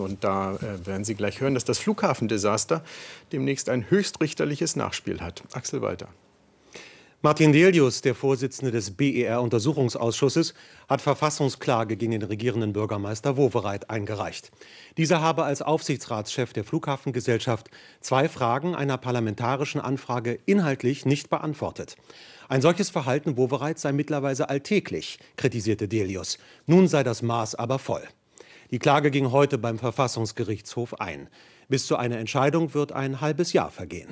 Und da äh, werden Sie gleich hören, dass das Flughafendesaster demnächst ein höchstrichterliches Nachspiel hat. Axel Walter. Martin Delius, der Vorsitzende des BER-Untersuchungsausschusses, hat Verfassungsklage gegen den regierenden Bürgermeister Wowereit eingereicht. Dieser habe als Aufsichtsratschef der Flughafengesellschaft zwei Fragen einer parlamentarischen Anfrage inhaltlich nicht beantwortet. Ein solches Verhalten Wowereit sei mittlerweile alltäglich, kritisierte Delius. Nun sei das Maß aber voll. Die Klage ging heute beim Verfassungsgerichtshof ein. Bis zu einer Entscheidung wird ein halbes Jahr vergehen.